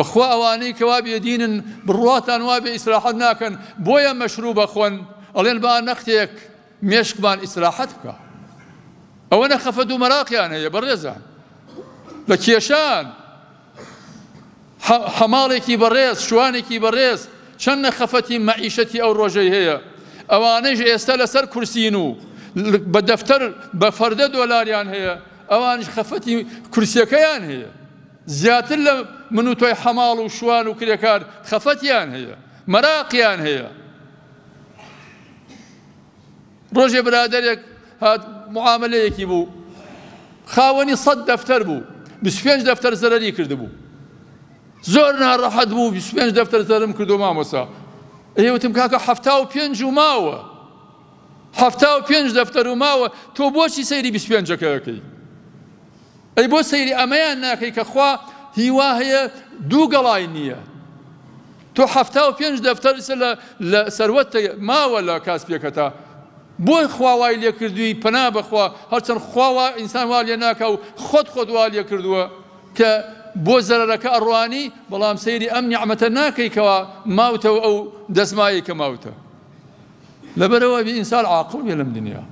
بەخوا ئەوانەی کەوا بێدینن بڕاتان وا بێ ئیسراحەت ناکەن بۆیە مەشروع بەخۆن ئەڵێن با نەختێک مێشکمان ئیسراحەت بکە ئەوە نەخەفە دوو مەراقیان هەیە بەڕێزان لە کێشان حەماڵێکی بەڕێز شوانێکی بەڕێز چەند نەخەفەتی مەعیشەتی ئەو ڕۆژەی هەیە ئەوانەش ئێستا لەسەر کورسین و بە دەفتەر بە فەردە دۆلاریان هەیە ئەوانش خەفەتی من و تۆی حەماڵ و شوان و هي خەفەتیان هەیە هاد معاملة ڕۆژێ خاوني هات معاملەیەکی بوو خاوەنی سەد دەفتەر بوو پێنج بو زەرری کردبوو زۆر ناڕەحەت بوو پێنج دەفتەر زەرم کردو مامۆسا ئێوتم کاکە هەفتا حفتاو پێنج و ماوە هەفتا و پێنج دەفتەر بوشي سيري تۆ بۆچی سەیری پێنجەکەەکەی ئەی بۆ سەیری ئەمەیان هیوا هەیە دوو گەڵای نییە تۆ هەفتا و پێنج دەفتەرسە لە سەروەت ماوە لە کاسپێکە تا بۆی خواوای لێ کردووی پنا بەخوا هەرچەند خواوە ئینسان وا لێ ناکە و خۆت خۆت وا لێ کردووە کە بۆ زەرەکە ئەڕوانی بەڵام سەیری ئەم نیعممەتە ناکەیکەوە ماوتەوە ئەو دەسمایی کە ماوتە لەبەرەوە بی ئینسان عاقڵ بێ لەم دنیا